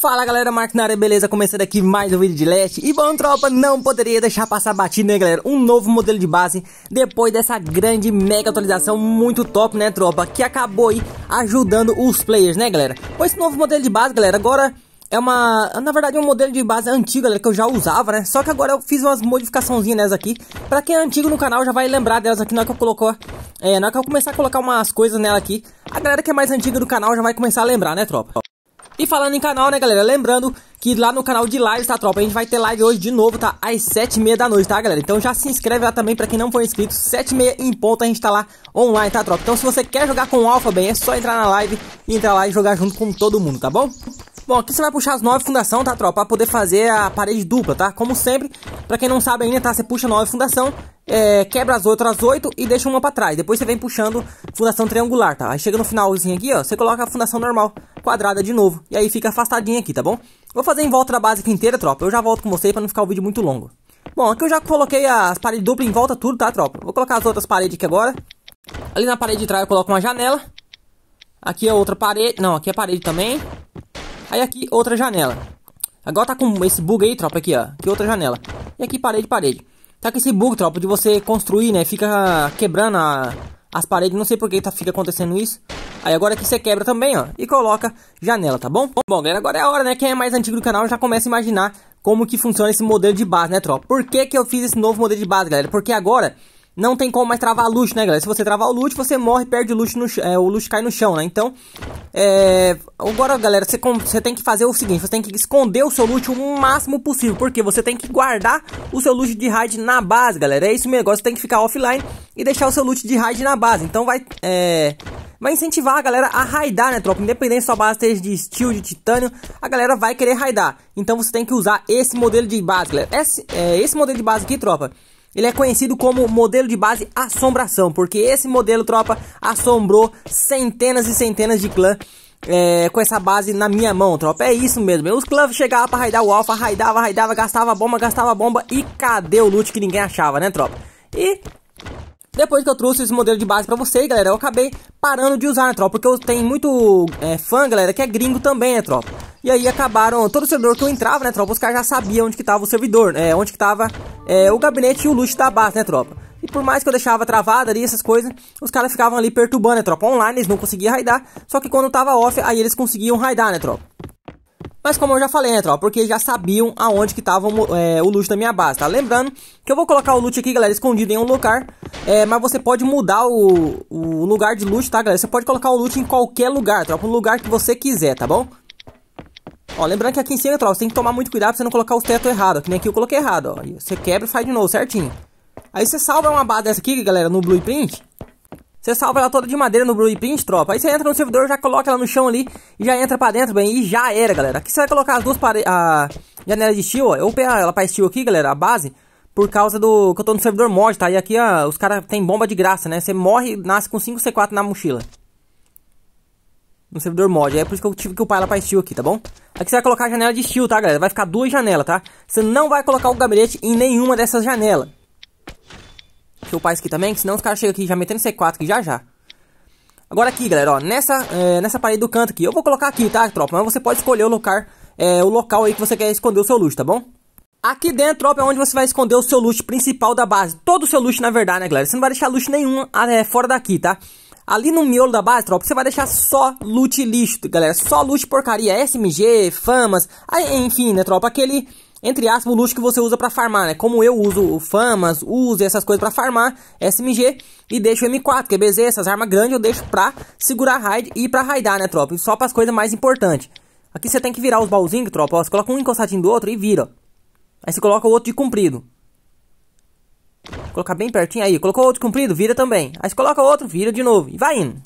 Fala galera, Mark na área, beleza? Começando aqui mais um vídeo de leste E bom tropa, não poderia deixar passar batido né galera Um novo modelo de base Depois dessa grande mega atualização Muito top né tropa Que acabou aí ajudando os players né galera Com esse novo modelo de base galera Agora é uma, na verdade é um modelo de base antigo, galera, que eu já usava, né? Só que agora eu fiz umas modificaçãozinhas nessas aqui. Pra quem é antigo no canal já vai lembrar delas aqui na hora que eu colocou, é, na hora que eu começar a colocar umas coisas nela aqui. A galera que é mais antiga do canal já vai começar a lembrar, né, tropa? E falando em canal, né, galera? Lembrando que lá no canal de lives, tá, tropa? A gente vai ter live hoje de novo, tá? Às sete e meia da noite, tá, galera? Então já se inscreve lá também pra quem não for inscrito. Sete e meia em ponto, a gente tá lá online, tá, tropa? Então se você quer jogar com o Alpha, bem, é só entrar na live e entrar lá e jogar junto com todo mundo, tá bom? Bom, aqui você vai puxar as nove fundação, tá, tropa? Pra poder fazer a parede dupla, tá? Como sempre, pra quem não sabe ainda, tá? Você puxa nove fundação, é, quebra as outras oito e deixa uma pra trás. Depois você vem puxando fundação triangular, tá? Aí chega no finalzinho aqui, ó, você coloca a fundação normal, quadrada de novo. E aí fica afastadinha aqui, tá bom? Vou fazer em volta da base aqui inteira, tropa. Eu já volto com vocês pra não ficar o vídeo muito longo. Bom, aqui eu já coloquei as paredes duplas em volta tudo, tá, tropa? Vou colocar as outras paredes aqui agora. Ali na parede de trás eu coloco uma janela. Aqui é outra parede. Não, aqui é parede também. Aí aqui, outra janela. Agora tá com esse bug aí, tropa, aqui, ó. Aqui outra janela. E aqui parede, parede. Tá com esse bug, tropa, de você construir, né? Fica quebrando a, as paredes. Não sei por que tá, fica acontecendo isso. Aí agora que você quebra também, ó, e coloca janela, tá bom? Bom, galera, agora é a hora, né? Quem é mais antigo do canal já começa a imaginar como que funciona esse modelo de base, né, tropa? Por que que eu fiz esse novo modelo de base, galera? Porque agora não tem como mais travar loot, né, galera? Se você travar o loot, você morre, perde o loot, no, é, o loot cai no chão, né? Então, é... Agora, galera, você, você tem que fazer o seguinte, você tem que esconder o seu loot o máximo possível, porque você tem que guardar o seu loot de raid na base, galera. É isso mesmo, agora você tem que ficar offline e deixar o seu loot de raid na base. Então vai, é... Vai incentivar a galera a raidar, né, tropa? Independente se sua base esteja de steel, de titânio, a galera vai querer raidar. Então você tem que usar esse modelo de base, galera. Esse, é, esse modelo de base aqui, tropa, ele é conhecido como modelo de base assombração, porque esse modelo, tropa, assombrou centenas e centenas de clãs é, com essa base na minha mão, tropa. É isso mesmo. É, os clãs chegavam pra raidar o alfa, raidava, raidava, gastava bomba, gastava bomba. E cadê o loot que ninguém achava, né, tropa? E depois que eu trouxe esse modelo de base pra vocês, galera, eu acabei parando de usar, né, tropa? Porque eu tenho muito é, fã, galera, que é gringo também, né, tropa? E aí acabaram, todo servidor que eu entrava, né, tropa, os caras já sabiam onde que tava o servidor, é, onde que tava é, o gabinete e o loot da base, né, tropa. E por mais que eu deixava travado ali, essas coisas, os caras ficavam ali perturbando, né, tropa. Online eles não conseguiam raidar, só que quando tava off, aí eles conseguiam raidar, né, tropa. Mas como eu já falei, né, tropa, porque já sabiam aonde que tava é, o loot da minha base, tá? Lembrando que eu vou colocar o loot aqui, galera, escondido em um lugar, é, mas você pode mudar o, o lugar de loot, tá, galera? Você pode colocar o loot em qualquer lugar, tropa, no lugar que você quiser, tá bom? Ó, lembrando que aqui em cima, troll, você tem que tomar muito cuidado pra você não colocar o teto errado. Que nem aqui eu coloquei errado, ó. Você quebra e faz de novo, certinho. Aí você salva uma base dessa aqui, galera, no blueprint. Você salva ela toda de madeira no blueprint, tropa. Aí você entra no servidor, já coloca ela no chão ali e já entra pra dentro, bem. E já era, galera. Aqui você vai colocar as duas paredes. A janela de steel, ó. Eu pego ela pra steel aqui, galera, a base. Por causa do que eu tô no servidor mod, tá? E aqui ó, os caras tem bomba de graça, né? Você morre nasce com 5 C4 na mochila no servidor mod. É por isso que eu tive que upar ela pra steel aqui, tá bom? Aqui você vai colocar a janela de steel, tá, galera? Vai ficar duas janelas, tá? Você não vai colocar o gabinete em nenhuma dessas janelas. Deixa eu upar isso aqui também, que senão os caras chegam aqui já metendo C4 aqui já já. Agora aqui, galera, ó, nessa, é, nessa parede do canto aqui, eu vou colocar aqui, tá, tropa? Mas você pode escolher o local, é, o local aí que você quer esconder o seu luxo, tá bom? Aqui dentro, tropa, é onde você vai esconder o seu luxo principal da base. Todo o seu luxo, na verdade, né, galera? Você não vai deixar luxo nenhum ah, é, fora daqui, tá? Ali no miolo da base, tropa, você vai deixar só loot lixo, galera. Só loot porcaria, SMG, famas, aí, enfim, né, tropa? Aquele, entre aspas, loot que você usa para farmar, né? Como eu uso famas, uso essas coisas para farmar, SMG, e deixo o M4, QBZ, essas armas grandes eu deixo pra segurar raid e pra raidar, né, tropa? Só pras coisas mais importantes. Aqui você tem que virar os baúzinhos, tropa, ó, você coloca um encostadinho do outro e vira, Aí você coloca o outro de comprido. Colocar bem pertinho aí. Colocou outro comprido, vira também. Aí você coloca outro, vira de novo. E vai indo.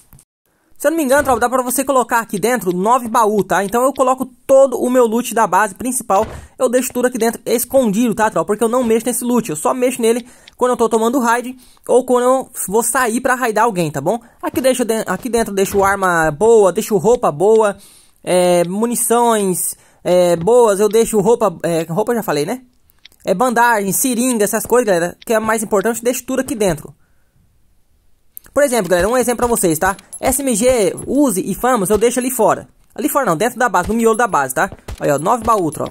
Se eu não me engano, tropa, dá pra você colocar aqui dentro 9 baús, tá? Então eu coloco todo o meu loot da base principal, eu deixo tudo aqui dentro escondido, tá, tropa? Porque eu não mexo nesse loot, eu só mexo nele quando eu tô tomando raid ou quando eu vou sair pra raidar alguém, tá bom? Aqui, deixo, aqui dentro deixo arma boa, deixo roupa boa, é, munições é, boas, eu deixo roupa... É, roupa já falei, né? é bandagem, seringa, essas coisas, galera, que é mais importante, deixa tudo aqui dentro. Por exemplo, galera, um exemplo pra vocês, tá? SMG, Uzi e Famas, eu deixo ali fora. Ali fora não, dentro da base, no miolo da base, tá? Aí, ó, 9 baú, ó.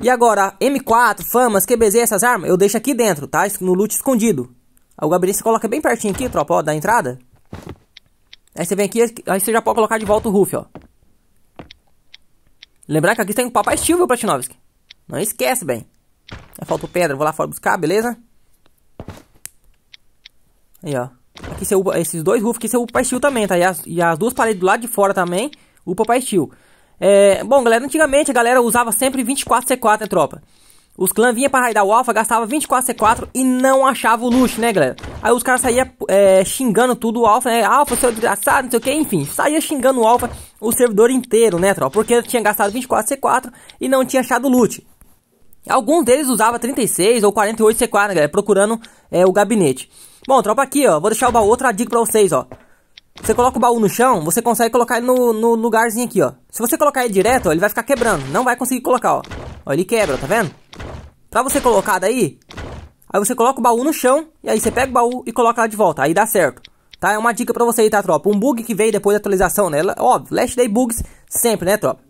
E agora, M4, Famas, QBZ, essas armas, eu deixo aqui dentro, tá? No loot escondido. Aí o gabinete você coloca bem pertinho aqui, tropa, ó, da entrada. Aí você vem aqui, aí você já pode colocar de volta o Ruff, ó. Lembrar que aqui tem o Papai Steel, viu, Platinovski? Não esquece, bem faltou pedra, vou lá fora buscar, beleza? Aí, ó. Aqui você upa, esses dois rufos aqui você upa pra steel também, tá? E as, e as, duas paredes do lado de fora também, upa pra steel. É, bom, galera, antigamente a galera usava sempre 24C4, né, tropa? Os clãs vinham pra raidar o alfa, gastava 24C4 e não achava o luxo, né, galera? Aí os caras saíam é, xingando tudo o alfa, né? Alfa, seu desgraçado, não sei o que, enfim. Saía xingando o alfa o servidor inteiro, né, tropa? Porque tinha gastado 24C4 e não tinha achado o loot. Alguns deles usava 36 ou 48 C4, né, galera? Procurando é, o gabinete. Bom, tropa, aqui, ó. Vou deixar o baú. Outra dica pra vocês, ó. Você coloca o baú no chão, você consegue colocar ele no, no lugarzinho aqui, ó. Se você colocar ele direto, ó, ele vai ficar quebrando. Não vai conseguir colocar, ó. Ó, ele quebra, tá vendo? Pra você colocar daí, aí você coloca o baú no chão, e aí você pega o baú e coloca lá de volta. Aí dá certo. Tá? É uma dica pra você aí, tá, tropa? Um bug que veio depois da atualização, né? Óbvio, Last Day Bugs sempre, né, tropa?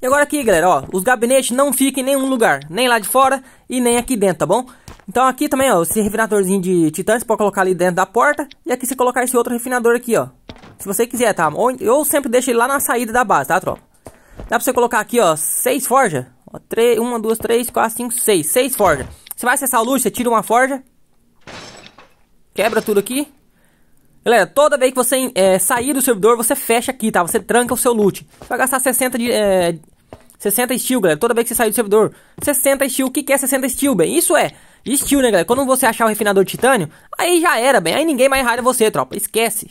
E agora aqui, galera, ó, os gabinetes não ficam em nenhum lugar, nem lá de fora e nem aqui dentro, tá bom? Então aqui também, ó, esse refinadorzinho de titã, você pode colocar ali dentro da porta e aqui você colocar esse outro refinador aqui, ó. Se você quiser, tá? Ou eu sempre deixo ele lá na saída da base, tá, tropa? Dá pra você colocar aqui, ó, seis forjas. Ó, três, uma, duas, três, quatro, cinco, seis. Seis forjas. Você vai acessar o luxo, você tira uma forja. Quebra tudo aqui. Galera, toda vez que você é, sair do servidor, você fecha aqui, tá? Você tranca o seu loot. Você vai gastar 60 de... É, eh, 60 steel, galera. Toda vez que você sair do servidor, 60 steel. O que, que é 60 steel, bem? Isso é steel, né, galera? Quando você achar o refinador de titânio, aí já era, bem. Aí ninguém mais raia você, tropa. Esquece.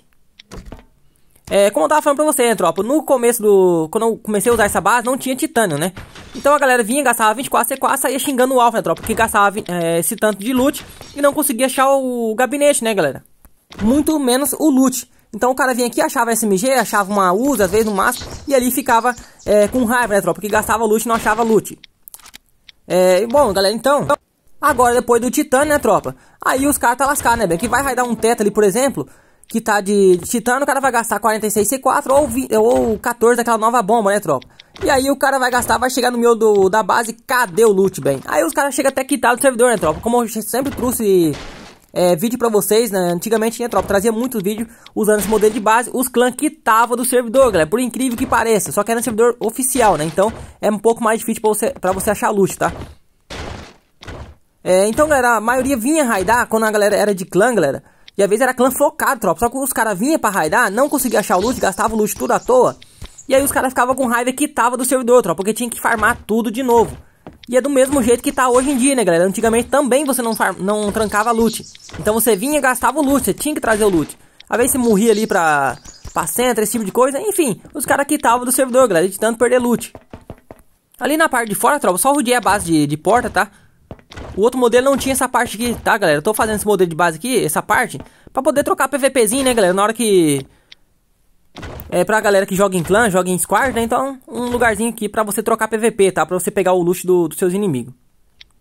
É, como eu tava falando pra você, né, tropa, no começo do... Quando eu comecei a usar essa base, não tinha titânio, né? Então a galera vinha, gastava 24 C4, saía xingando o alfa, né, tropa? Que gastava é, esse tanto de loot e não conseguia achar o gabinete, né, galera? muito menos o loot. Então o cara vinha aqui, achava SMG, achava uma USA, às vezes no máximo, e ali ficava é, com raiva, né, tropa? Porque gastava loot e não achava loot. É, bom, galera, então... Agora, depois do Titã, né, tropa? Aí os caras tá lascados, né, bem? Que vai raidar um teto ali, por exemplo, que tá de Titã, o cara vai gastar 46 C4 ou, ou 14 daquela nova bomba, né, tropa? E aí o cara vai gastar, vai chegar no meio do, da base, cadê o loot, bem? Aí os caras chegam até quitar do servidor, né, tropa? Como eu sempre trouxe é, vídeo para vocês, né? Antigamente, tinha tropa, trazia muitos vídeos usando esse modelo de base, os clãs que tava do servidor, galera, por incrível que pareça, só que era um servidor oficial, né? Então, é um pouco mais difícil para você, pra você achar loot, tá? É, então, galera, a maioria vinha raidar quando a galera era de clã, galera. E às vezes era clã focado, tropa. Só que os caras vinham pra raidar, não conseguia achar loot, gastava o loot tudo à toa. E aí os caras ficavam com raiva que tava do servidor, tropa, porque tinha que farmar tudo de novo. E é do mesmo jeito que tá hoje em dia, né, galera? Antigamente também você não, não trancava loot. Então você vinha e gastava o loot, você tinha que trazer o loot. Às vezes você morria ali pra, pra centro, esse tipo de coisa. Enfim, os caras quitavam do servidor, galera, de tanto perder loot. Ali na parte de fora, tropa, só rodeei a base de, de porta, tá? O outro modelo não tinha essa parte aqui, tá, galera? Eu tô fazendo esse modelo de base aqui, essa parte, pra poder trocar PVPzinho, né, galera? Na hora que é pra galera que joga em clã, joga em squad, né? Então, um lugarzinho aqui pra você trocar PVP, tá? Pra você pegar o loot do, dos seus inimigos.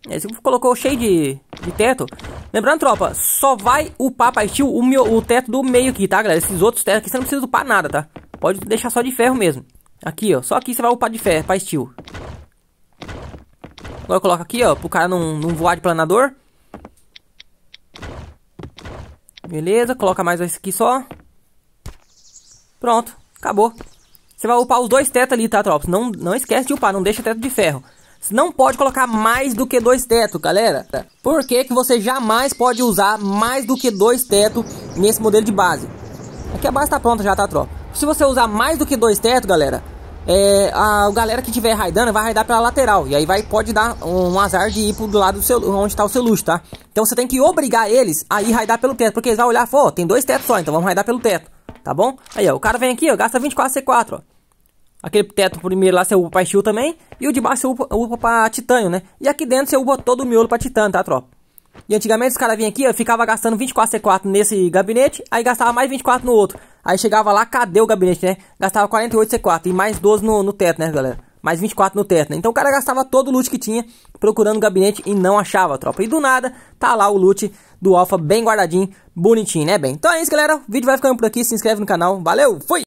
É, você colocou cheio de, de teto. Lembrando, tropa, só vai upar pra steel o, meu, o teto do meio aqui, tá, galera? Esses outros tetos aqui você não precisa upar nada, tá? Pode deixar só de ferro mesmo. Aqui, ó. Só aqui você vai upar de ferro, pra steel. Agora coloca aqui, ó, pro cara não, não voar de planador. Beleza, coloca mais esse aqui só. Pronto, acabou. Você vai upar os dois tetos ali, tá, tropa? Não, não esquece de upar, não deixa teto de ferro. Você não pode colocar mais do que dois tetos, galera. Por que, que você jamais pode usar mais do que dois tetos nesse modelo de base? Aqui a base tá pronta já, tá, tropa? Se você usar mais do que dois tetos, galera, é, a, a galera que tiver raidando vai raidar pela lateral. E aí vai, pode dar um, um azar de ir pro lado do seu, onde tá o seu luxo, tá? Então você tem que obrigar eles a ir raidar pelo teto. Porque eles vão olhar, pô, tem dois tetos só, então vamos raidar pelo teto tá bom? Aí, ó, o cara vem aqui, ó, gasta 24 C4, ó. Aquele teto primeiro lá você upa pra steel também, e o de baixo você upa, upa pra titânio, né? E aqui dentro você upa todo o miolo pra titânio, tá, tropa? E antigamente os caras vinham aqui, ó, ficava gastando 24 C4 nesse gabinete, aí gastava mais 24 no outro. Aí chegava lá, cadê o gabinete, né? Gastava 48 C4 e mais 12 no, no teto, né, galera? mais 24 no teto, né? Então o cara gastava todo o loot que tinha procurando o gabinete e não achava, tropa. E do nada, tá lá o loot do Alpha bem guardadinho, bonitinho, né, bem? Então é isso, galera. O vídeo vai ficando por aqui. Se inscreve no canal. Valeu, fui!